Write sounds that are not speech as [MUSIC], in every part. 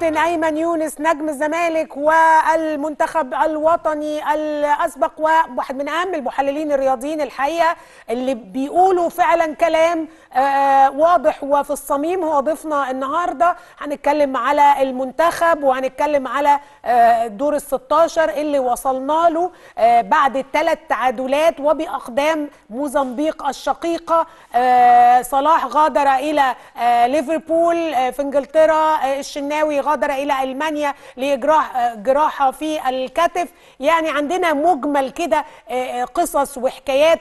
كابتن ايمن يونس نجم الزمالك والمنتخب الوطني الاسبق وواحد من اهم المحللين الرياضيين الحقيقه اللي بيقولوا فعلا كلام آه، آه، واضح وفي الصميم هو ضيفنا النهارده هنتكلم على المنتخب وهنتكلم على آه، دور ال 16 اللي وصلنا له بعد الثلاث تعادلات وباقدام موزمبيق الشقيقه صلاح غادر الى ليفربول في انجلترا الشناوي الغادر الى المانيا لجراح جراحه في الكتف يعني عندنا مجمل كده آه، آه، قصص وحكايات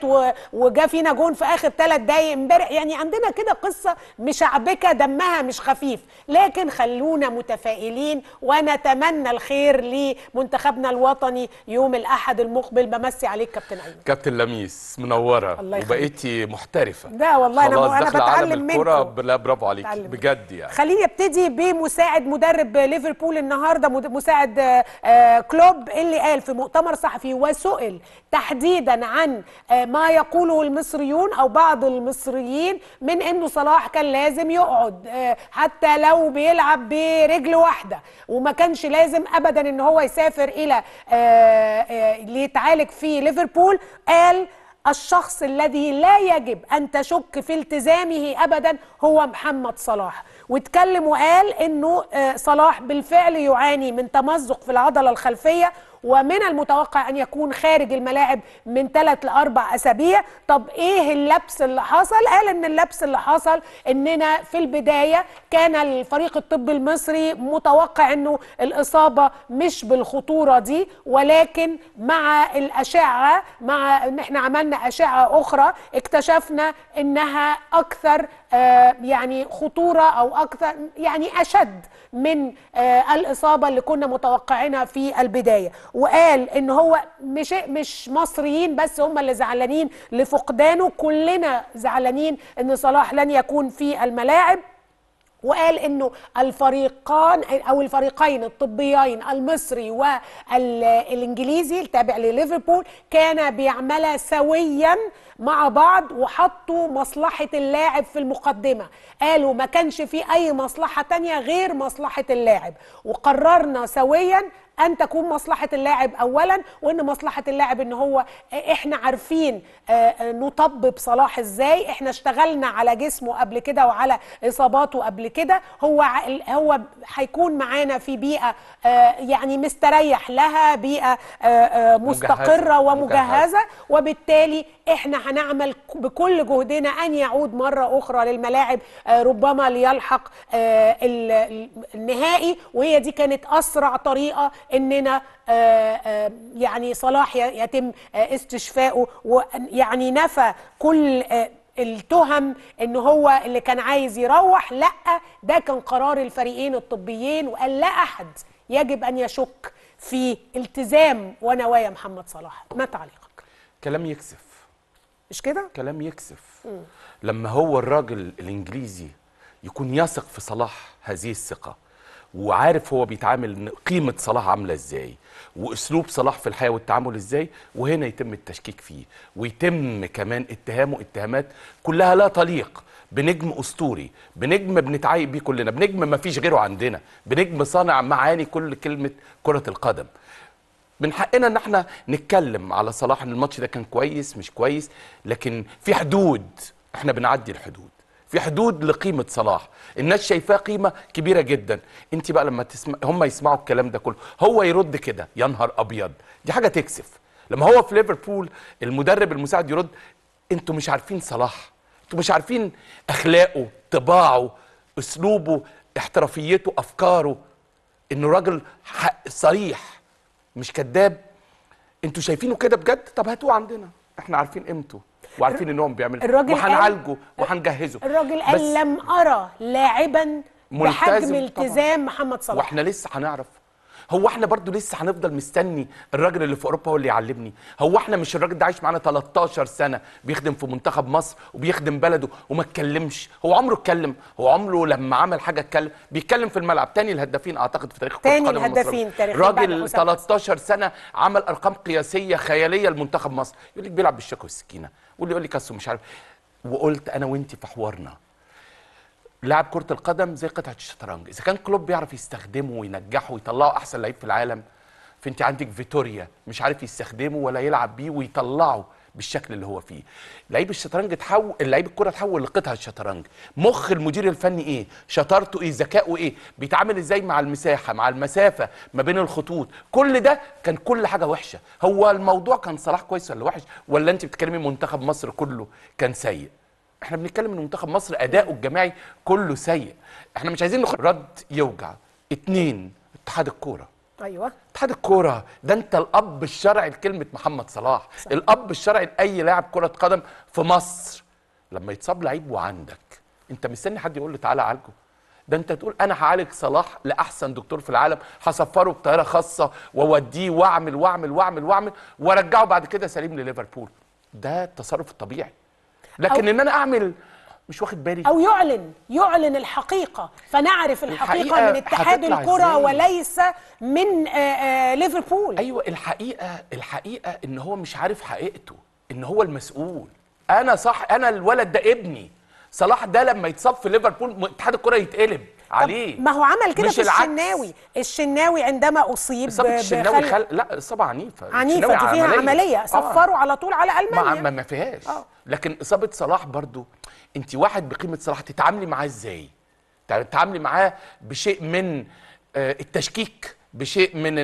وجا فينا جون في اخر ثلاث دقايق امبارح يعني عندنا كده قصه مشعبكه دمها مش خفيف لكن خلونا متفائلين ونتمنى الخير لمنتخبنا الوطني يوم الاحد المقبل بمسي عليك كابتن ايمن كابتن لميس منوره وبقيتي محترفه لا والله انا انا بتعلم منك برافو عليك بجد يعني خليني ابتدي بمساعد مدرب مدرب ليفربول النهارده مساعد آه، آه، كلوب اللي قال في مؤتمر صحفي وسئل تحديدا عن آه، ما يقوله المصريون او بعض المصريين من انه صلاح كان لازم يقعد حتى لو بيلعب برجل واحده وما كانش لازم ابدا ان هو يسافر الى ليتعالج في ليفربول قال الشخص الذي لا يجب ان تشك في التزامه ابدا هو محمد صلاح واتكلم وقال انه آه، صلاح بالفعل يعاني من تمزق في العضله الخلفيه ومن المتوقع ان يكون خارج الملاعب من ثلاث لاربع اسابيع طب ايه اللبس اللي حصل قال ان اللبس اللي حصل اننا في البدايه كان الفريق الطبي المصري متوقع انه الاصابه مش بالخطوره دي ولكن مع الاشعه مع ان احنا عملنا اشعه اخرى اكتشفنا انها اكثر آه، يعني خطوره او اكثر يعني اشد من آه، الاصابه اللي كنا متوقعينها في البدايه وقال ان هو مش مش مصريين بس هم اللي زعلانين لفقدانه كلنا زعلانين ان صلاح لن يكون في الملاعب وقال انه الفريقان او الفريقين الطبيين المصري والانجليزي التابع لليفربول كان بيعملا سويا مع بعض وحطوا مصلحه اللاعب في المقدمه قالوا ما كانش في اي مصلحه تانية غير مصلحه اللاعب وقررنا سويا ان تكون مصلحه اللاعب اولا وان مصلحه اللاعب ان هو احنا عارفين آه، آه، نطبب صلاح ازاي احنا اشتغلنا على جسمه قبل كده وعلى اصاباته قبل كده هو هو هيكون معانا في بيئه آه، يعني مستريح لها بيئه مستقره ومجهزه وبالتالي احنا هنعمل بكل جهدنا ان يعود مره اخرى للملاعب ربما ليلحق النهائي وهي دي كانت اسرع طريقه اننا آه، آه، يعني صلاح يتم آه، استشفائه ويعني نفى كل التهم ان هو اللي كان عايز يروح لا ده كان قرار الفريقين الطبيين وقال لا احد يجب ان يشك في التزام ونوايا محمد صلاح ما تعليقك كلام يكسف مش كده كلام يكسف م. لما هو الراجل الانجليزي يكون يثق في صلاح هذه الثقه وعارف هو بيتعامل قيمه صلاح عامله ازاي واسلوب صلاح في الحياه والتعامل ازاي وهنا يتم التشكيك فيه ويتم كمان اتهامه اتهامات كلها لا تليق بنجم اسطوري بنجم بنتعايق بيه كلنا بنجم ما فيش غيره عندنا بنجم صانع معاني كل كلمه كره القدم من حقنا ان احنا نتكلم على صلاح ان الماتش ده كان كويس مش كويس لكن في حدود احنا بنعدي الحدود في حدود لقيمه صلاح الناس شايفاه قيمه كبيره جدا انت بقى لما تسمع هم يسمعوا الكلام ده كله هو يرد كده يا نهار ابيض دي حاجه تكسف لما هو في ليفربول المدرب المساعد يرد انتوا مش عارفين صلاح انتوا مش عارفين اخلاقه طباعه اسلوبه احترافيته افكاره انه راجل صريح مش كذاب انتوا شايفينه كده بجد طب هاتوه عندنا احنا عارفين قيمته وعارفين انهم بيعملوا الراجل وهنعالجه وهنجهزه الراجل قال لم ارى لاعبا بحجم التزام محمد صلاح واحنا لسه هنعرف هو احنا برضو لسه هنفضل مستني الراجل اللي في اوروبا هو اللي يعلمني هو احنا مش الراجل ده عايش معانا 13 سنه بيخدم في منتخب مصر وبيخدم بلده وما اتكلمش هو عمره اتكلم هو عمره لما عمل حاجه اتكلم بيتكلم في الملعب تاني الهدافين اعتقد في تاريخ كره القدم تاني الهدافين تاريخ راجل 13 سنه عمل ارقام قياسيه خياليه لمنتخب مصر يقول لك بيلعب بالشكوى والسكينه واللي يقول لك اصل مش عارف وقلت انا وانت في حوارنا لاعب كره القدم زي قطعه الشطرنج اذا كان كلوب بيعرف يستخدمه وينجحه ويطلعه احسن لعيب في العالم فانت عندك فيتوريا مش عارف يستخدمه ولا يلعب بيه ويطلعه بالشكل اللي هو فيه لعيب الشطرنج تحول لعيب الكره تحول لقطعه شطرنج مخ المدير الفني ايه شطارته ايه ذكائه ايه بيتعامل ازاي مع المساحه مع المسافه ما بين الخطوط كل ده كان كل حاجه وحشه هو الموضوع كان صلاح كويس ولا وحش ولا انت بتتكلمي منتخب مصر كله كان سيء احنا بنتكلم ان منتخب مصر اداؤه الجماعي كله سيء احنا مش عايزين نخرج رد يوجع اتنين اتحاد الكوره ايوه اتحاد الكوره ده انت الاب الشرعي لكلمه محمد صلاح صح. الاب الشرعي لاي لاعب كره قدم في مصر لما يتصاب لعيب وعندك انت مستني حد يقول له تعالى عالجه ده انت تقول انا هعالج صلاح لاحسن دكتور في العالم هسفره بطياره خاصه واوديه واعمل واعمل واعمل واعمل وارجعه بعد كده سليم لليفربول ده التصرف الطبيعي لكن ان انا اعمل مش واخد بالي او يعلن يعلن الحقيقه فنعرف الحقيقه, الحقيقة من اتحاد الكره وليس من آه، آه، ليفربول ايوه الحقيقه الحقيقه ان هو مش عارف حقيقته ان هو المسؤول انا صح انا الولد ده ابني صلاح ده لما يتصاب في ليفربول اتحاد الكره يتقلب عليه ما هو عمل كده في الشناوي الشناوي عندما اصيب اصابه الشناوي خل... لا اصابه عنيفه عنيفه دي فيها عمليه, عملية. آه. صفروا آه. على طول على المانيا ما, ما فيهاش آه. لكن اصابه صلاح برضو انت واحد بقيمه صلاح تتعاملي معاه ازاي تتعاملي معاه بشيء من آه، التشكيك بشيء من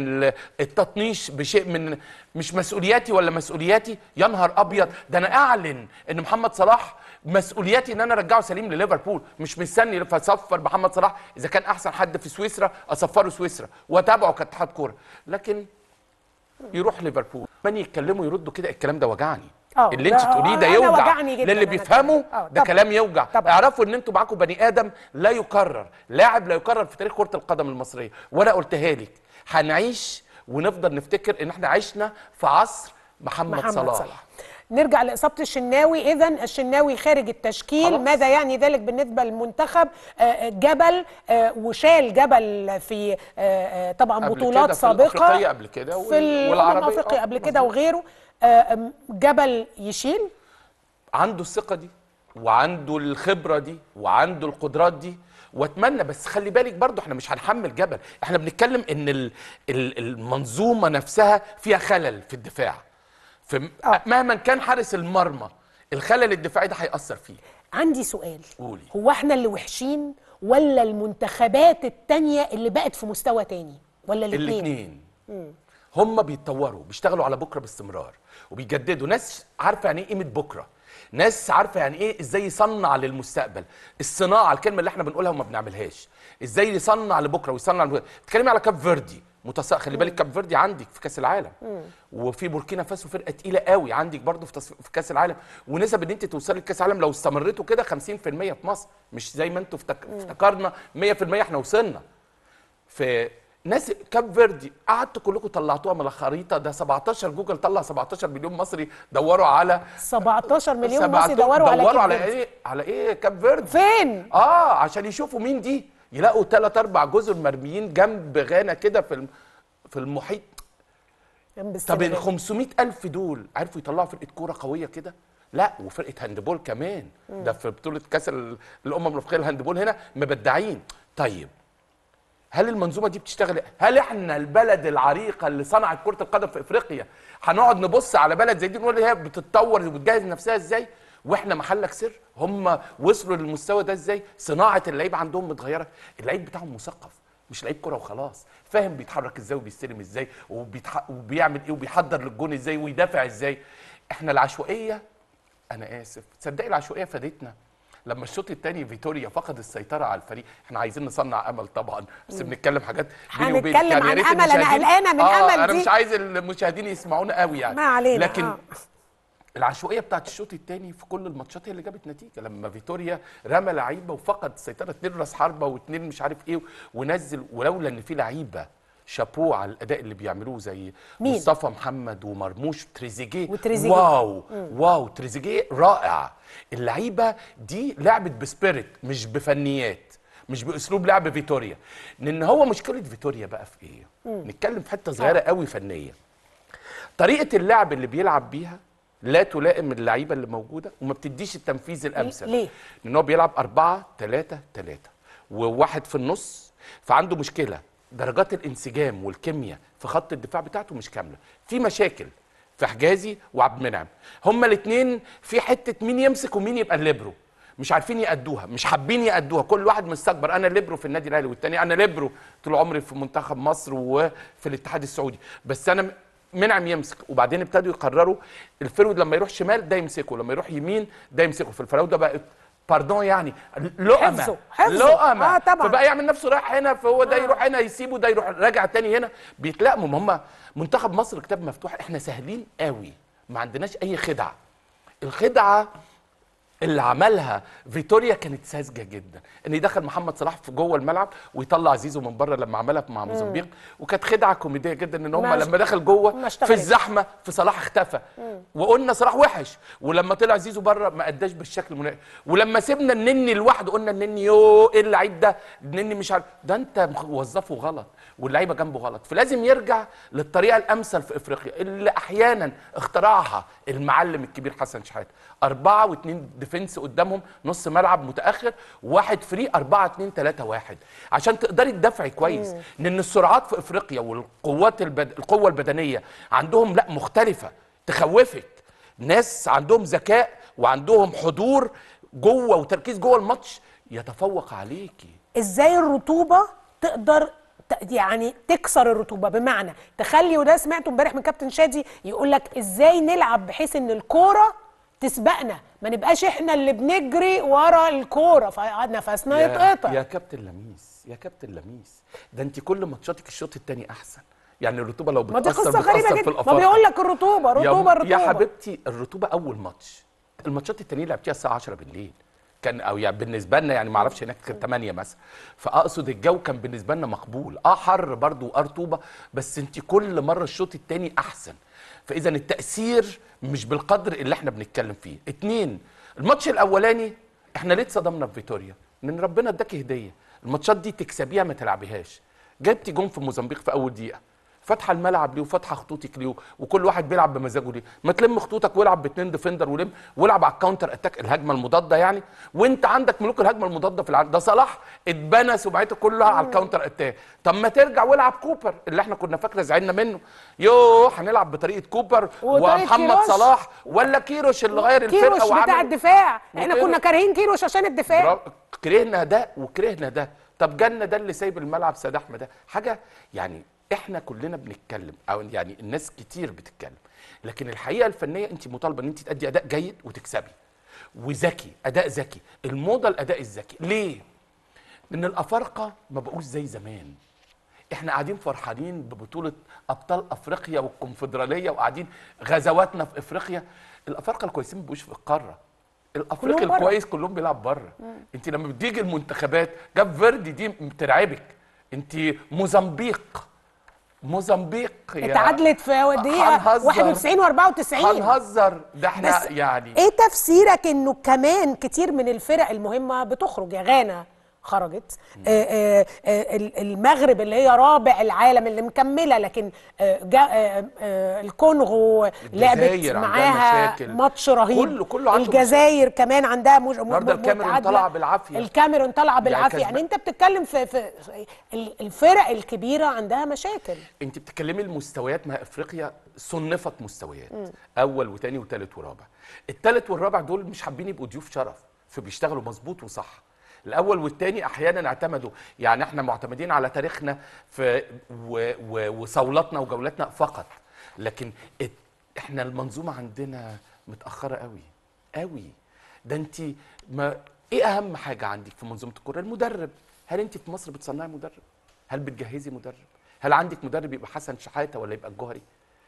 التطنيش بشيء من مش مسؤولياتي ولا مسؤولياتي يا نهار ابيض ده انا اعلن ان محمد صلاح مسؤولياتي ان انا ارجعه سليم لليفربول مش مستني فاصفر محمد صلاح اذا كان احسن حد في سويسرا اصفره سويسرا واتابعه كاتحاد كوره لكن يروح ليفربول من يتكلموا يردوا كده الكلام ده وجعني أوه. اللي انت تقوليه ده آه، يوجع للي بيفهمه آه، ده كلام يوجع طبعا. اعرفوا ان انتوا معاكم بني ادم لا يكرر لاعب لا يكرر في تاريخ كره القدم المصريه وانا قلتها لك هنعيش ونفضل نفتكر ان احنا عشنا في عصر محمد, محمد صلاح, صلاح. نرجع لإصابة الشناوي إذا الشناوي خارج التشكيل خلاص. ماذا يعني ذلك بالنسبة للمنتخب آه، جبل وشال جبل في طبعا بطولات سابقة في الأفريقية قبل كده والعربية قبل كده وغيره آه، جبل يشيل عنده الثقه دي وعنده الخبره دي وعنده القدرات دي واتمنى بس خلي بالك برضو احنا مش هنحمل جبل احنا بنتكلم ان المنظومه نفسها فيها خلل في الدفاع في آه. مهما كان حارس المرمى الخلل الدفاعي ده هيأثر فيه عندي سؤال قولي. هو احنا اللي وحشين ولا المنتخبات التانية اللي بقت في مستوى تاني ولا الاثنين الاثنين هم بيتطوروا بيشتغلوا على بكره باستمرار وبيجددوا ناس عارفه يعني ايه قيمه بكره ناس عارفه يعني ايه ازاي يصنع للمستقبل الصناعه الكلمه اللي احنا بنقولها وما بنعملهاش ازاي يصنع لبكره ويصنع بتتكلمي على كاب فيردي متص... خلي بالك كاب فيردي عندك في كاس العالم مم. وفي بوركينا فاسو فرقه تقيله قوي عندك برضه في, تص... في كاس العالم ونسب ان انت توصلي لكاس العالم لو استمرتوا كده 50% في مصر مش زي ما انتوا افتكرنا 100% احنا وصلنا في ناس كاب فيردي قعدتوا كلكم طلعتوها من الخريطه ده 17 جوجل طلع 17 مليون مصري دوروا على 17 مليون مصري دوروا, على دوروا على, ايه على ايه كاب فيردي فين اه عشان يشوفوا مين دي يلاقوا ثلاث اربع جزر مرميين جنب غانا كده في في المحيط طب ال 500000 دول عرفوا يطلعوا فرقه كوره قويه كده لا وفرقه هاندبول كمان ده في بطوله كاس الامم الافريقيه الهاندبول هنا مبدعين طيب هل المنظومه دي بتشتغل هل احنا البلد العريقه اللي صنعت كره القدم في افريقيا هنقعد نبص على بلد زي دي نقول هي بتتطور وبتجهز نفسها ازاي واحنا محلك سر هم وصلوا للمستوى ده ازاي صناعه اللعيب عندهم متغيره اللعيب بتاعهم مثقف مش لعيب كره وخلاص فاهم بيتحرك ازاي وبيستلم ازاي وبيعمل ايه وبيحضر للجون ازاي ويدافع ازاي احنا العشوائيه انا اسف تصدقي العشوائيه فادتنا لما الشوط الثاني فيتوريا فقد السيطره على الفريق احنا عايزين نصنع امل طبعا بس بنتكلم حاجات بيني وبينك يعني عن امل انا قلقانه من آه امل دي انا مش عايز المشاهدين يسمعونا قوي يعني ما علينا لكن آه. العشوائيه بتاعت الشوط الثاني في كل الماتشات هي اللي جابت نتيجه لما فيتوريا رمى لعيبه وفقد السيطره اثنين راس حربه واثنين مش عارف ايه ونزل ولولا ان في لعيبه شابوه على الاداء اللي بيعملوه زي مين؟ مصطفى محمد ومرموش تريزيجيه وتريزيجيه واو مم. واو تريزيجيه رائع اللعيبه دي لعبت بسبيريت مش بفنيات مش باسلوب لعب فيتوريا لان هو مشكله فيتوريا بقى في ايه مم. نتكلم في حته آه. صغيره قوي فنيه طريقه اللعب اللي بيلعب بيها لا تلائم اللعيبه اللي موجوده وما بتديش التنفيذ الامثل ليه لان هو بيلعب 4 3 3 وواحد في النص فعنده مشكله درجات الانسجام والكيمياء في خط الدفاع بتاعته مش كامله في مشاكل في حجازي وعبد المنعم هما الاثنين في حته مين يمسك ومين يبقى الليبرو مش عارفين يأدوها مش حابين يأدوها كل واحد مستكبر انا ليبرو في النادي الاهلي والتاني انا ليبرو طول عمري في منتخب مصر وفي الاتحاد السعودي بس انا منعم يمسك وبعدين ابتدوا يقرروا الفرود لما يروح شمال ده يمسكه لما يروح يمين ده يمسكه في الفراوده بقت باردون يعني لقمه حفظه حفظه لقمه اه طبعا فبقى يعمل نفسه رايح هنا فهو ده آه. يروح هنا يسيبه ده يروح راجع تاني هنا بيتلائموا هم منتخب مصر كتاب مفتوح احنا سهلين قوي ما عندناش اي خدعه الخدعه اللي عملها فيتوريا كانت ساذجه جدا ان يدخل محمد صلاح في جوه الملعب ويطلع زيزو من بره لما عملها مع موزمبيق وكانت خدعه كوميديه جدا ان هم لما دخل جوه في الزحمه في صلاح اختفى وقلنا صلاح وحش ولما طلع زيزو بره ما اداش بالشكل المناسب ولما سيبنا النني لوحده قلنا النني يو ايه اللعيب ده النني مش عارف ده انت وظفه غلط واللعيبه جنبه غلط فلازم يرجع للطريقه الامثل في افريقيا اللي احيانا اخترعها المعلم الكبير حسن شحاته 4 و2 ديفنس قدامهم نص ملعب متاخر واحد فري 4 2 3 1 عشان تقدري تدافعي كويس مم. لان السرعات في افريقيا والقوات البد... القوه البدنيه عندهم لا مختلفه تخوفك ناس عندهم ذكاء وعندهم حضور جوه وتركيز جوه الماتش يتفوق عليكي ازاي الرطوبه تقدر يعني تكسر الرطوبه بمعنى تخلي وده سمعته امبارح من كابتن شادي يقول لك ازاي نلعب بحيث ان الكوره تسبقنا ما نبقاش احنا اللي بنجري ورا الكوره فنفسنا يتقطع يا كابتن لميس يا كابتن لميس ده انت كل ماتشاتك الشوط الثاني احسن يعني الرطوبه لو بتاثر قصه غريبة جدا ما بيقول لك الرطوبه رطوبه رطوبه يا حبيبتي الرطوبه اول ماتش الماتشات الثانيه لعبتيها الساعه 10 بالليل كان او يعني بالنسبه لنا يعني ما اعرفش هناك كان 8 مثلا فاقصد الجو كان بالنسبه لنا مقبول اه حر برضه آه، ورطوبه بس انت كل مره الشوط الثاني احسن فاذا التاثير مش بالقدر اللي احنا بنتكلم فيه اتنين الماتش الاولاني احنا ليه اتصدمنا في فيتوريا ان ربنا اداك هديه الماتشات دي تكسبيها ما تلعبيهاش جبتي جون في موزمبيق في اول دقيقه فاتحه الملعب ليه وفاتحه خطوطك ليه وكل واحد بيلعب بمزاجه ليه ما تلم خطوطك والعب باثنين ديفندر ولم والعب على الكاونتر اتاك الهجمه المضاده يعني وانت عندك ملوك الهجمه المضاده في العالم ده صلاح اتبنى سمعته كلها على الكاونتر اتاك طب ما ترجع والعب كوبر اللي احنا كنا فاكره زعلنا منه يوه هنلعب بطريقه كوبر ومحمد صلاح ولا كيروش اللي غير الفرقه كيروش بتاع الدفاع احنا كنا كارهين كيروش عشان الدفاع كرهنا ده وكرهنا ده طب جالنا ده اللي سايب الملعب سيد احمد ده حاجه يعني احنا كلنا بنتكلم او يعني الناس كتير بتتكلم لكن الحقيقه الفنيه انت مطالبه ان انت تادي اداء جيد وتكسبي وذكي اداء ذكي الموضه الاداء الذكي ليه لان الافارقه ما بقوش زي زمان احنا قاعدين فرحانين ببطوله ابطال افريقيا والكونفدراليه وقاعدين غزواتنا في افريقيا الافارقه الكويسين ما بقوش في القاره الافريقي الكويس كلهم بيلعب بره انت لما بتيجي المنتخبات جاب فيردي دي بترعبك انت موزمبيق موزمبيق يا اتعدلت في دقيقه 91 و94 هنهزر ده احنا يعني ايه تفسيرك انه كمان كتير من الفرق المهمه بتخرج يا غانا خرجت آه، آه، آه، المغرب اللي هي رابع العالم اللي مكمله لكن الكونغو لعبت معاها ماتش رهيب كله كله الجزائر كمان عندها مش النهارده الكاميرون طالعه بالعافيه الكاميرون طالعه يعني بالعافيه يعني, يعني انت بتتكلم في, في الفرق الكبيره عندها مشاكل انت بتتكلمي المستويات ما افريقيا صنفت مستويات م. اول وثاني وثالث ورابع الثالث والرابع دول مش حابين يبقوا ضيوف شرف فبيشتغلوا مظبوط وصح الاول والثاني احيانا اعتمدوا يعني احنا معتمدين على تاريخنا في وصولاتنا وجولاتنا فقط لكن احنا المنظومه عندنا متاخره قوي قوي ده انت ما ايه اهم حاجه عندك في منظومه الكره المدرب هل انت في مصر بتصنعي مدرب هل بتجهزي مدرب هل عندك مدرب يبقى حسن شحاته ولا يبقى الجوهري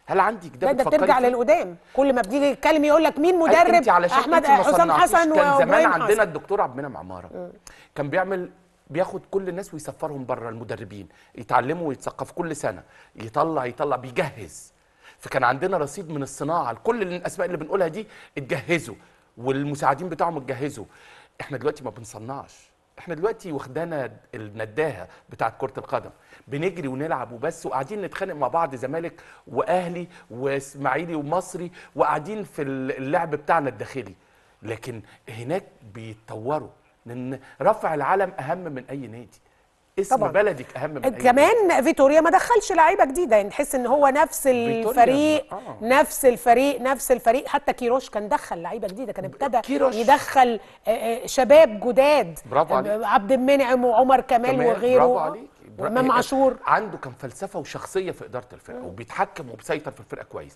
هل عندك ده ده بترجع للقدام كل ما بتيجي تتكلم يقول لك مين مدرب احمد حسام حسن كان زمان عندنا حسن. الدكتور عبد المنعم عماره كان بيعمل بياخد كل الناس ويسفرهم بره المدربين يتعلموا ويتثقفوا كل سنه يطلع يطلع بيجهز فكان عندنا رصيد من الصناعه لكل الاسماء اللي بنقولها دي اتجهزوا والمساعدين بتاعهم اتجهزوا احنا دلوقتي ما بنصنعش احنا دلوقتي واخدانا النداهه بتاعت كره القدم بنجري ونلعب وبس وقاعدين نتخانق مع بعض زمالك واهلي واسماعيلي ومصري وقاعدين في اللعب بتاعنا الداخلي لكن هناك بيتطوروا لان رفع العلم اهم من اي نادي اسم طبعا. بلدك اهم من كمان فيتوريا ما دخلش لعيبه جديده يعني تحس ان هو نفس الفريق آه. نفس الفريق نفس الفريق حتى كيروش كان دخل لعيبه جديده كان ابتدى يدخل آه، آه، شباب جداد برافو عليك عبد المنعم وعمر كمال وغيره برافو عليك امام إيه، عاشور عنده كان فلسفه وشخصيه في اداره الفرقه وبيتحكم وبيسيطر في الفرقه كويس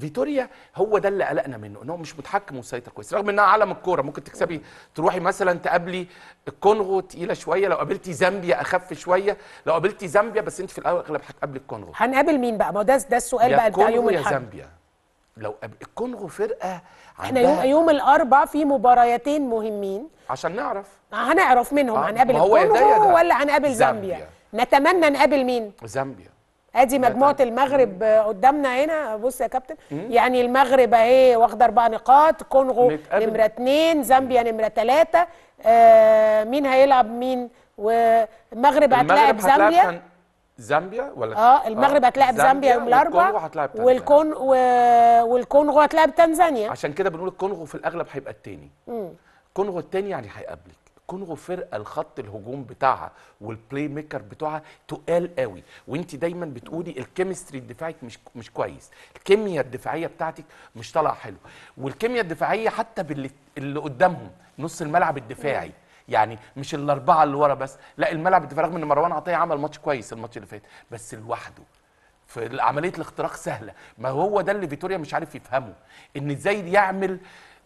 فيتوريا هو ده اللي قلقنا منه ان هو مش متحكم وسيطر كويس رغم انها عالم الكوره ممكن تكسبي تروحي مثلا تقابلي الكونغو تقيله شويه لو قابلتي زامبيا اخف شويه لو قابلتي زامبيا بس انت في الاغلب هتقابلي الكونغو هنقابل مين بقى ما ده ده السؤال بقى بتاع يوم الاحد يا زامبيا لو الكونغو فرقه احنا يوم, يوم الاربعاء في مباراتين مهمين عشان نعرف هنعرف منهم آه، هنقابل الكونغو ولا هنقابل زامبيا نتمنى نقابل مين زامبيا ادي مجموعه المغرب قدامنا هنا بص يا كابتن يعني المغرب اهي واخده اربع نقاط كونغو نمره اتنين زامبيا نمره تلاته آه مين هيلعب مين والمغرب هتلاعب زامبيا زامبيا ولا اه المغرب آه. هتلاعب زامبيا يوم الاربعاء والكون و... والكونغو هتلاعب تنزانيا عشان كده بنقول الكونغو في الاغلب هيبقى التاني الكونغو التاني يعني هيقابلك كونغو فرقه الخط الهجوم بتاعها والبلاي ميكر بتوعها تقال قوي وانت دايما بتقولي الكيمستري الدفاعي مش مش كويس الكيمياء الدفاعيه بتاعتك مش طالعه حلو والكيمياء الدفاعيه حتى باللي قدامهم نص الملعب الدفاعي يعني مش الاربعه اللي ورا بس لا الملعب الدفاعي رغم ان مروان عطيه عمل ماتش كويس الماتش اللي فات بس لوحده في عمليه الاختراق سهله ما هو ده اللي فيتوريا مش عارف يفهمه ان ازاي يعمل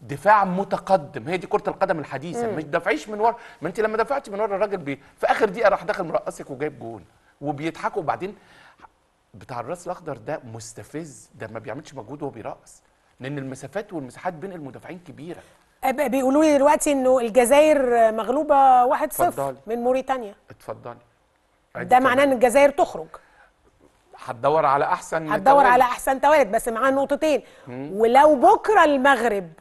دفاع متقدم هي دي كره القدم الحديثه مش دافعيش من ورا ما انت لما دفعتي من ورا الراجل بي في اخر دقيقه راح داخل مرقصك وجايب جون وبيضحكوا وبعدين بتاع الراس الاخضر ده مستفز ده ما بيعملش مجهود وهو بيرقص لان المسافات والمساحات بين المدافعين كبيره بيقولوا لي دلوقتي انه الجزائر مغلوبه 1-0 من موريتانيا اتفضلي ده معناه ان الجزائر تخرج هتدور على احسن هتدور على احسن توالد بس معاه نقطتين ولو بكره المغرب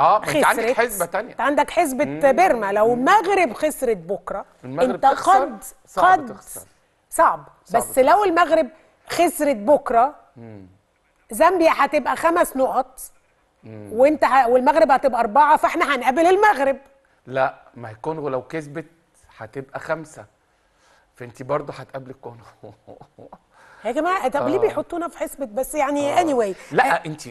اه خسرت. انت عندك حسبه ثانيه انت عندك حسبه بيرما لو المغرب خسرت بكره المغرب انت قد قد صعب بس صعب. لو المغرب خسرت بكره زامبيا هتبقى خمس نقط وانت ه... والمغرب هتبقى اربعه فاحنا هنقابل المغرب لا ما هي الكونغو لو كسبت هتبقى خمسه فانت برضه هتقابل الكونغو يا جماعه طب ليه آه. بيحطونا في حسبه بس يعني اني آه. anyway. لا انت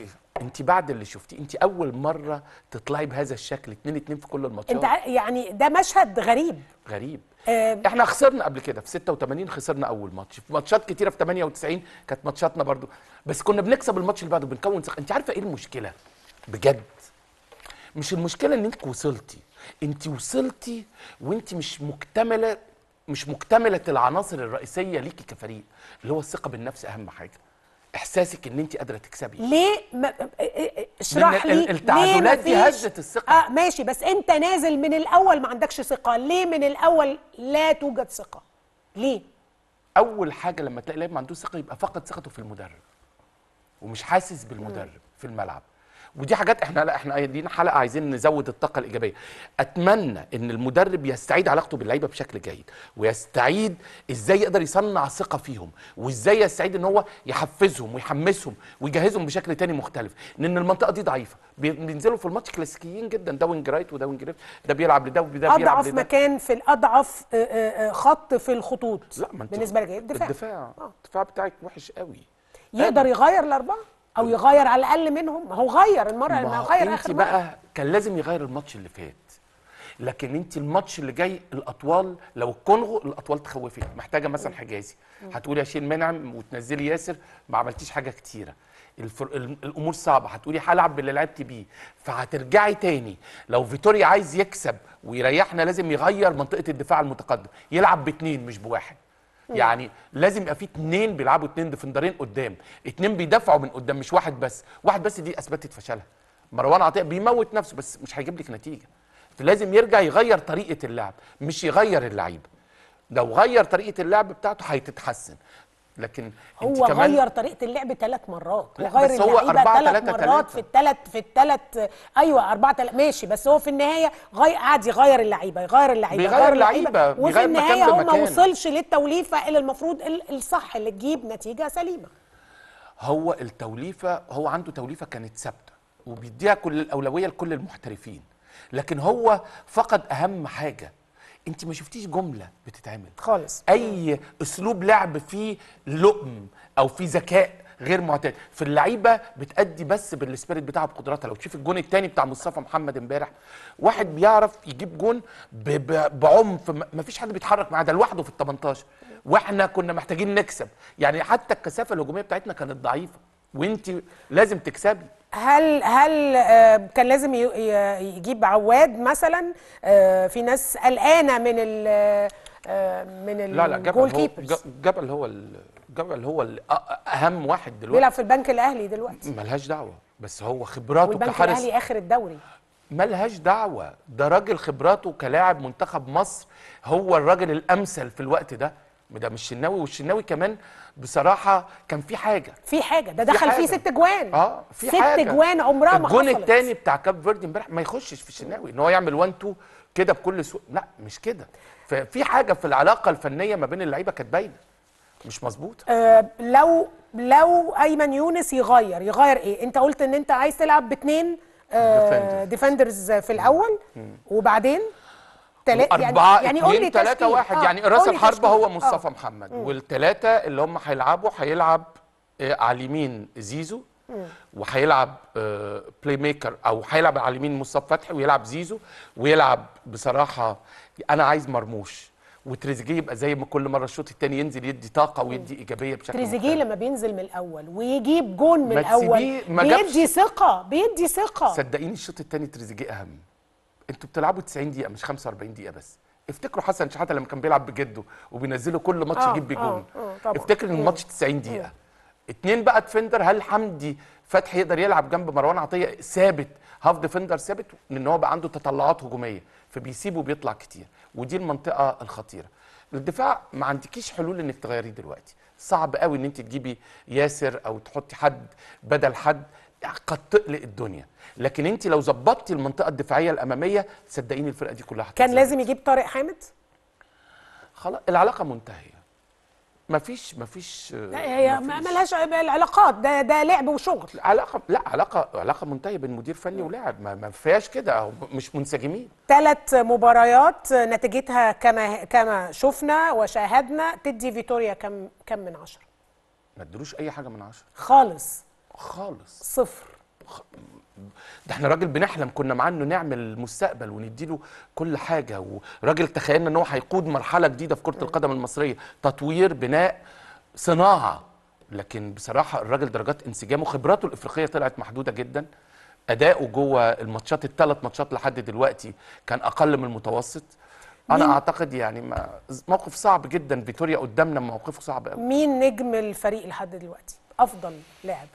انت بعد اللي شفتيه انت اول مره تطلعي بهذا الشكل 2 2 في كل الماتشات انت يعني ده مشهد غريب غريب أه احنا خسرنا قبل كده في 86 خسرنا اول ماتش في ماتشات كتيره في 98 كانت ماتشاتنا برضو بس كنا بنكسب الماتش اللي بعده بنكون سخ... انت عارفه ايه المشكله بجد مش المشكله ان انت وصلتي انت وصلتي وانت مش مكتمله مش مكتمله العناصر الرئيسيه ليكي كفريق اللي هو الثقه بالنفس اهم حاجه احساسك ان انت قادره تكسبي ليه إيه، إيه، إيه، اشرح لي التعادلات دي هزت الثقه اه ماشي بس انت نازل من الاول ما عندكش ثقه ليه من الاول لا توجد ثقه ليه اول حاجه لما تلاقي لاعب ما عندوش ثقه يبقى فقد ثقته في المدرب ومش حاسس بالمدرب م. في الملعب ودي حاجات احنا لا احنا دينا حلقه عايزين نزود الطاقه الايجابيه اتمنى ان المدرب يستعيد علاقته باللعيبه بشكل جيد ويستعيد ازاي يقدر يصنع ثقه فيهم وازاي يستعيد ان هو يحفزهم ويحمسهم ويجهزهم بشكل تاني مختلف لان المنطقه دي ضعيفه بينزلوا في الماتش كلاسيكيين جدا ده وينج رايت وده وينج ليفت ده بيلعب لده وده بيلعب اضعف لده. مكان في الاضعف آه، آه، آه، خط في الخطوط لا ما بالنسبه لك الدفاع الدفاع الدفاع بتاعك وحش قوي يقدر يغير الاربعه او يغير على الاقل منهم هو غير المره ما غير اخر انت بقى كان لازم يغير الماتش اللي فات لكن انت الماتش اللي جاي الاطوال لو الكونغو الاطوال تخوفك محتاجه مثلا حجازي هتقولي اشيل منعم وتنزلي ياسر ما عملتيش حاجه كتيره الفر... الامور صعبه هتقولي هلعب باللي لعبت بيه فهترجعي تاني لو فيتوريا عايز يكسب ويريحنا لازم يغير منطقه الدفاع المتقدم يلعب باثنين مش بواحد يعني لازم يبقى في اتنين بيلعبوا اتنين ديفندرين قدام اتنين بيدافعوا من قدام مش واحد بس واحد بس دي اثبتت فشلها مروان عطيه بيموت نفسه بس مش هيجيب لك نتيجه فلازم يرجع يغير طريقه اللعب مش يغير اللعيبه لو غير طريقه اللعب بتاعته هيتتحسن لكن هو كمان غير طريقه اللعب ثلاث مرات وغير بس هو ثلاث مرات تلاتة. في الثلاث في الثلاث ايوه أربعة تل... ماشي بس هو في النهايه غي... قعد يغير اللعيبه يغير اللعيبه يغير اللعيبه وفي النهايه هو ما وصلش للتوليفه اللي المفروض الصح اللي تجيب نتيجه سليمه هو التوليفه هو عنده توليفه كانت ثابته وبيديها كل الاولويه لكل المحترفين لكن هو فقد اهم حاجه انت ما شفتيش جمله بتتعمل خالص اي اسلوب لعب فيه لؤم او فيه ذكاء غير معتاد في اللعيبه بتادي بس بالسبيريت بتاعها بقدراتها لو تشوف الجون الثاني بتاع مصطفى محمد امبارح واحد بيعرف يجيب جون بعنف ما فيش حد بيتحرك معاه ده لوحده في ال 18 واحنا كنا محتاجين نكسب يعني حتى الكثافه الهجوميه بتاعتنا كانت ضعيفه وانت لازم تكسبي هل هل آه، كان لازم يجيب عواد مثلا آه، في ناس قلقانه من ال آه، من الـ لا لا جبل هو جبل هو جبل هو اهم واحد دلوقتي بيلعب في البنك الاهلي دلوقتي ملهاش دعوه بس هو خبراته والبنك كحارس الاهلي اخر الدوري ملهاش دعوه ده راجل خبراته كلاعب منتخب مصر هو الراجل الامثل في الوقت ده ده مش الشناوي والشناوي كمان بصراحه كان في حاجه في حاجه ده دخل فيه ست جوان اه في ست حاجة. جوان عمرها ما حصلت الجون الثاني بتاع كاب فيردي امبارح ما يخشش في الشناوي ان هو يعمل 1 2 كده بكل سوء لا مش كده ففي حاجه في العلاقه الفنيه ما بين اللعيبه كانت باينه مش مظبوطه أه لو لو ايمن يونس يغير يغير ايه انت قلت ان انت عايز تلعب باثنين أه ديفندرز في الاول وبعدين تلاتة يعني- أربعة يعني آه، يعني قول ثلاثة واحد يعني راس الحربة هو آه. مصطفى أوه. محمد والتلاتة اللي هم هيلعبوا هيلعب آه، على اليمين زيزو وهيلعب بلاي ميكر او هيلعب على اليمين مصطفى فتحي ويلعب زيزو ويلعب بصراحه انا عايز مرموش وتريزيجيه يبقى زي ما كل مره الشوط الثاني ينزل يدي طاقه ويدي ايجابيه بشكل تريزيجيه لما بينزل من الاول ويجيب جون من الاول بيدي ثقه بيدي ثقه صدقيني الشوط الثاني تريزيجيه اهم انتوا بتلعبوا 90 دقيقه مش 45 دقيقه بس افتكروا حسن شحاته لما كان بيلعب بجده وبينزله كل ماتش آه، يجيب آه، بجون جون آه، افتكر ان الماتش 90 دقيقه اتنين بقى ديفندر هل حمدي فتحي يقدر يلعب جنب مروان عطيه ثابت هاف ديفندر ثابت ان هو بقى عنده تطلعات هجوميه فبيسيبه بيطلع كتير ودي المنطقه الخطيره الدفاع ما عندكيش حلول انك تغيريه دلوقتي صعب قوي ان انت تجيبي ياسر او تحطي حد بدل حد يعني قد تقلق الدنيا لكن انت لو ظبطتي المنطقه الدفاعيه الاماميه صدقيني الفرقه دي كلها كان لازم يجيب طارق حامد خلاص العلاقه منتهيه مفيش مفيش لا هي مالهاش العلاقات ده ده لعب وشغل علاقه لا علاقه علاقه منتهيه بين مدير فني ولاعب ما, ما فيهاش كده مش منسجمين ثلاث مباريات نتيجتها كما كما شفنا وشاهدنا تدي فيتوريا كم كم من عشرة ما ادلوش اي حاجه من عشرة خالص خالص صفر ده احنا راجل بنحلم كنا معاه انه نعمل المستقبل ونديله كل حاجه وراجل تخيلنا ان هو هيقود مرحله جديده في كره القدم المصريه تطوير بناء صناعه لكن بصراحه الراجل درجات انسجامه خبراته الافريقيه طلعت محدوده جدا اداؤه جوه الماتشات الثلاث ماتشات لحد دلوقتي كان اقل من المتوسط انا اعتقد يعني ما موقف صعب جدا فيتوريا قدامنا موقفه صعب قوي مين نجم الفريق لحد دلوقتي افضل لاعب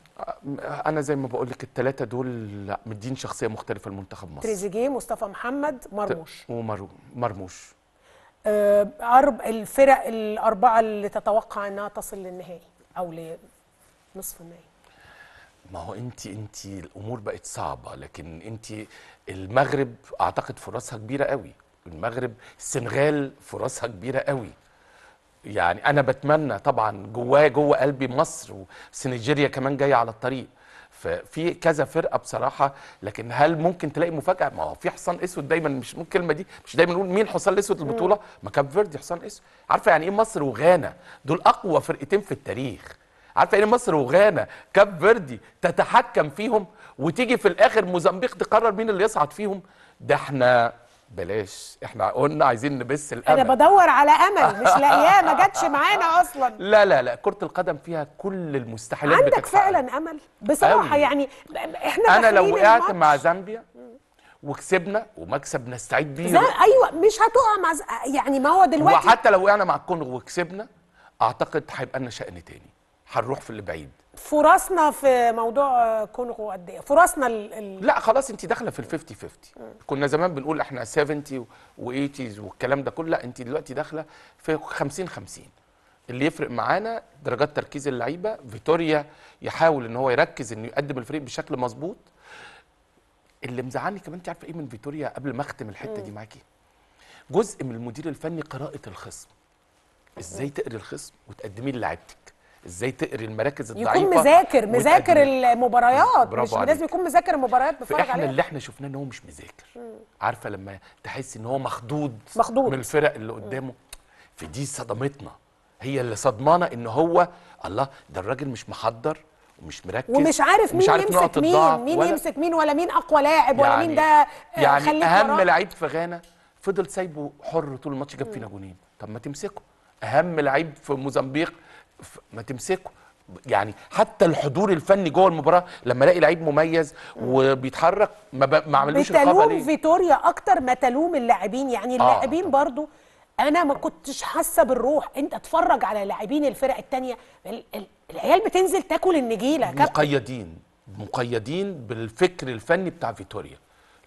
انا زي ما بقول لك الثلاثه دول مدين شخصيه مختلفه لمنتخب مصر تريزيجيه مصطفى محمد مرموش ومرموش أرب آه، الفرق الاربعه اللي تتوقع انها تصل للنهائي او لنصف النهائي ما هو انت انت الامور بقت صعبه لكن انت المغرب اعتقد فرصها كبيره قوي المغرب السنغال فرصها كبيره قوي يعني انا بتمنى طبعا جواه جوه قلبي مصر وسنيجيريا كمان جايه على الطريق ففي كذا فرقه بصراحه لكن هل ممكن تلاقي مفاجاه ما هو في حصان اسود دايما مش ممكن الكلمه دي مش دايما نقول مين حصان الاسود البطوله ما كاب فيردي حصان اسود عارفه يعني ايه مصر وغانا دول اقوى فرقتين في التاريخ عارفه يعني إيه مصر وغانا كاب فيردي تتحكم فيهم وتيجي في الاخر موزمبيق تقرر مين اللي يصعد فيهم ده احنا بلاش احنا قلنا عايزين نبث الامل انا بدور على امل مش لاقياه ما جاتش معانا اصلا [LAUGHS] لا لا لا كره القدم فيها كل المستحيلات عندك بتتفعل. فعلا امل بصراحه يعني احنا انا لو وقعت مع زامبيا وكسبنا ومكسب نستعيد بيه ايوه مش هتقع مع ز... يعني ما هو دلوقتي وحتى لو وقعنا مع الكونغو وكسبنا اعتقد هيبقى لنا شأن تاني هنروح في اللي بعيد فرصنا في موضوع كونغو قد ايه؟ فرصنا ال ال لا خلاص انت داخله في ال 50 50 كنا زمان بنقول احنا 70 و80 والكلام ده كله لا انت دلوقتي داخله في 50 50 اللي يفرق معانا درجات تركيز اللعيبه فيتوريا يحاول ان هو يركز انه يقدم الفريق بشكل مظبوط اللي مزعلني كمان انت عارفه ايه من فيتوريا قبل ما اختم الحته دي معاكي جزء من المدير الفني قراءه الخصم ازاي تقري الخصم وتقدمي لعيبتك ازاي تقري المراكز الضعيفه يكون مذاكر مذاكر المباريات مش لازم يكون مذاكر المباريات بيتفرج عليها احنا اللي احنا شفناه ان هو مش مذاكر عارفه لما تحس ان هو مخضوض مخضوض من الفرق اللي قدامه فدي صدمتنا هي اللي صدمانا ان هو الله ده الراجل مش محضر ومش مركز ومش عارف مين مش عارف يمسك مين مين ولا يمسك مين ولا مين اقوى لاعب يعني ولا مين يعني ده آه، يعني اهم لعيب في غانا فضل سايبه حر طول الماتش جاب فينا جونين طب ما تمسكه اهم لعيب في موزمبيق ما تمسكه يعني حتى الحضور الفني جوه المباراه لما الاقي لعيب مميز وبيتحرك ما, ب... ما عملوش بتلوم فيتوريا اكتر ما تلوم اللاعبين يعني آه، اللاعبين آه. برضو انا ما كنتش حاسه بالروح انت اتفرج على لاعبين الفرق الثانيه العيال بتنزل تاكل النجيله مقيدين مقيدين بالفكر الفني بتاع فيتوريا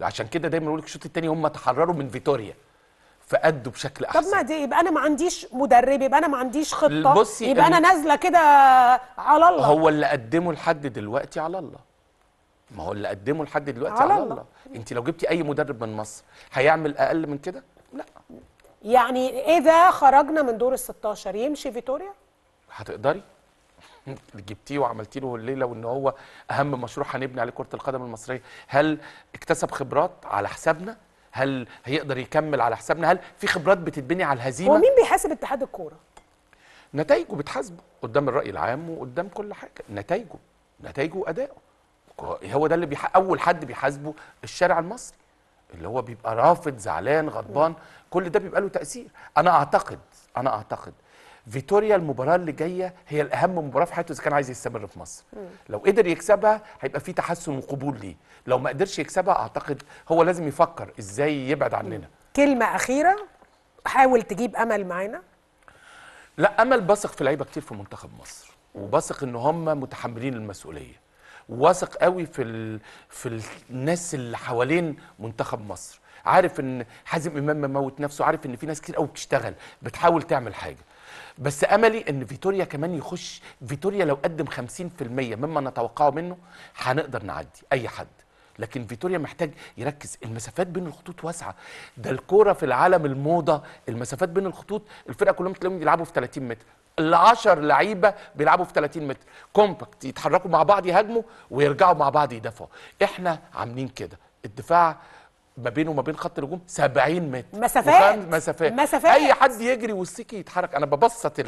عشان كده دايما بقول لك الشوط الثاني هم تحرروا من فيتوريا فادوا بشكل احسن طب ما دي يبقى انا ما عنديش مدرب يبقى انا ما عنديش خطه بصي يبقى انا نازله كده على الله هو اللي قدمه لحد دلوقتي على الله ما هو اللي قدمه لحد دلوقتي على, على الله. الله انت لو جبتي اي مدرب من مصر هيعمل اقل من كده لا يعني اذا خرجنا من دور ال 16 يمشي فيتوريا هتقدري [LAUGHS] جبتيه وعملتي له الليله وان هو اهم مشروع هنبني عليه كره القدم المصريه هل اكتسب خبرات على حسابنا هل هيقدر يكمل على حسابنا هل في خبرات بتتبني على الهزيمه هو مين بيحاسب اتحاد الكوره نتائجه بتحاسبه قدام الراي العام وقدام كل حاجه نتائجه نتائجه وادائه هو ده اللي بيح... اول حد بيحاسبه الشارع المصري اللي هو بيبقى رافض زعلان غضبان كل ده بيبقى له تاثير انا اعتقد انا اعتقد فيتوريا المباراه اللي جايه هي الاهم مباراه في حياته اذا كان عايز يستمر في مصر مم. لو قدر يكسبها هيبقى في تحسن وقبول ليه لو ما قدرش يكسبها اعتقد هو لازم يفكر ازاي يبعد عننا مم. كلمه اخيره حاول تجيب امل معانا لا امل بثق في لعيبه كتير في منتخب مصر وبثق ان هم متحملين المسؤوليه واثق قوي في ال... في الناس اللي حوالين منتخب مصر عارف ان حازم امام ما موت نفسه عارف ان في ناس كتير قوي بتشتغل بتحاول تعمل حاجه بس املي ان فيتوريا كمان يخش فيتوريا لو قدم 50% مما نتوقعه منه هنقدر نعدي اي حد لكن فيتوريا محتاج يركز المسافات بين الخطوط واسعه ده الكوره في العالم الموضه المسافات بين الخطوط الفرقه كلهم تلاقيهم يلعبوا في 30 متر ال 10 لعيبه بيلعبوا في 30 متر كومباكت يتحركوا مع بعض يهاجموا ويرجعوا مع بعض يدافعوا احنا عاملين كده الدفاع ما بينه وما بين خط الهجوم 70 متر مسافات مسافات مسافات اي حد يجري والسيكي يتحرك انا ببسط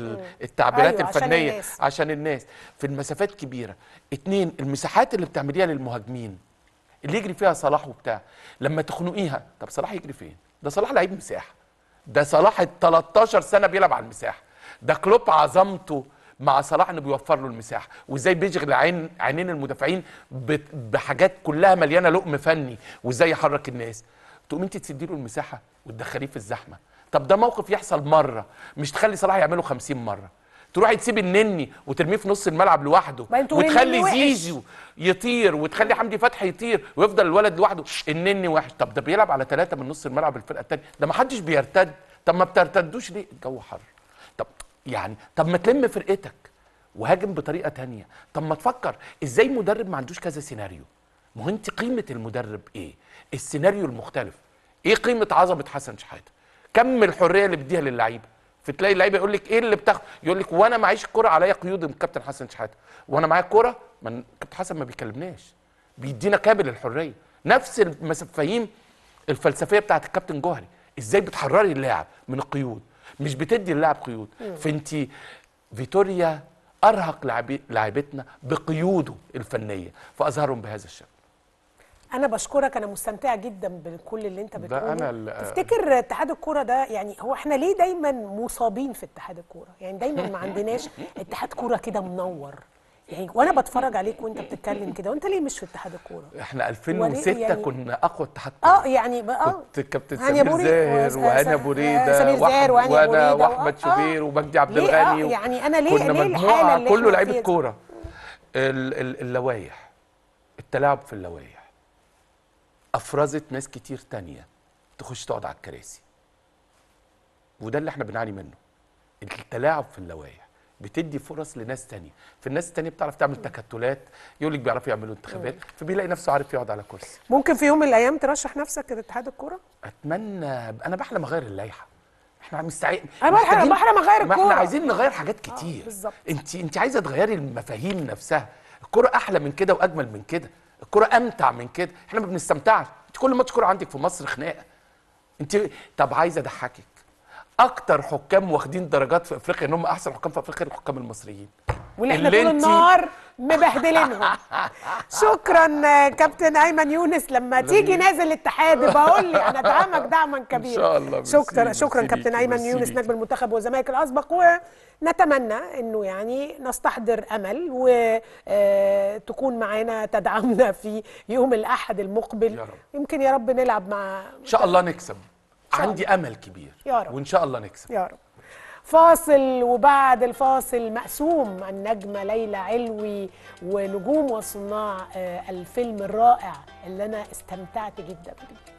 التعبيرات أيوة الفنيه عشان الناس. عشان الناس في المسافات كبيره اتنين المساحات اللي بتعمليها للمهاجمين اللي يجري فيها صلاح وبتاع لما تخنقيها طب صلاح يجري فين ده صلاح لعيب مساحه ده صلاح ال 13 سنه بيلعب على المساحه ده كلوب عظمته مع صلاح انه بيوفر له المساحه وازاي بيشغل عين عينين المدافعين بحاجات كلها مليانه لقم فني وازاي يحرك الناس تقوم انت تسدي له المساحه وتدخليه في الزحمه طب ده موقف يحصل مره مش تخلي صلاح يعمله 50 مره تروحي تسيب النني وترميه في نص الملعب لوحده وتخلي زيزو يطير وتخلي حمدي فتحي يطير ويفضل الولد لوحده النني وحش طب ده بيلعب على ثلاثه من نص الملعب الفرقه الثانيه ده ما حدش بيرتد طب ما بترتدوش ليه الجو حر طب يعني طب ما تلم فرقتك وهاجم بطريقه تانية طب ما تفكر ازاي مدرب ما عندوش كذا سيناريو ما هو انت قيمه المدرب ايه السيناريو المختلف ايه قيمه عظمه حسن شحاته كم الحريه اللي بيديها للعيبه فتلاقي اللعيبه يقول لك ايه اللي بتاخد يقول لك وانا معيش الكوره عليا قيود من كابتن حسن شحاته وانا معايا الكوره من كابتن حسن ما بيكلمناش بيدينا كابل الحريه نفس المفاهيم الفلسفيه بتاعت الكابتن جوهري ازاي بتحرري اللاعب من القيود مش بتدي اللاعب قيود فانت فيتوريا ارهق لاعبتنا بقيوده الفنيه فاظهرهم بهذا الشكل انا بشكرك انا مستمتعه جدا بكل اللي انت بتقوله ده أنا تفتكر اتحاد الكوره ده يعني هو احنا ليه دايما مصابين في اتحاد الكوره يعني دايما ما عندناش [LAUGHS] اتحاد كوره كده منور يعني وانا بتفرج عليك [LAUGHS] وانت بتتكلم كده وانت ليه مش في اتحاد الكوره احنا 2006 يعني كنا اقوى اتحاد اه يعني بقى آه. كنت كابتن سمير زاهر آه، وهنا بوريده آه، وانا واحمد شوبير ومجدي عبد الغني آه يعني انا ليه كنا ليه مجموعه كله لعيبه كوره اللوايح التلاعب في اللوايح افرزت ناس كتير تانية تخش تقعد على الكراسي وده اللي احنا بنعاني منه التلاعب في اللوايح بتدي فرص لناس تانية في الناس التانية بتعرف تعمل تكتلات يقول لك بيعرفوا يعملوا انتخابات فبيلاقي نفسه عارف يقعد على كرسي ممكن في يوم من الايام ترشح نفسك لاتحاد الكوره اتمنى انا بحلم اغير اللائحه احنا مستعين انا بحلم بحلم اغير الكوره احنا عايزين نغير حاجات آه، كتير آه انت انت عايزه تغيري المفاهيم نفسها الكوره احلى من كده واجمل من كده الكوره امتع من كده احنا ما بنستمتعش انت كل ماتش كوره عندك في مصر خناقه انت طب عايزه اضحكك اكتر حكام واخدين درجات في افريقيا ان هم احسن حكام في افريقيا الحكام المصريين واللي احنا طول النهار مبهدلينهم [LAUGHS] شكرا كابتن ايمن يونس لما تيجي نازل اتحاد بقول لي انا ادعمك دعما كبيرا [LAUGHS] ان شاء الله شكرا شكرا كابتن ايمن يونس نجم المنتخب والزمالك الاسبق ونتمنى انه يعني نستحضر امل وتكون آه، معانا تدعمنا في يوم الاحد المقبل يا رب. يمكن يا رب نلعب مع ان شاء الله نكسب عندي امل كبير يا رب وان شاء الله نكسب يا رب فاصل وبعد الفاصل مقسوم النجمة ليلى علوي ونجوم وصناع آه، الفيلم الرائع اللي أنا استمتعت جدا بيه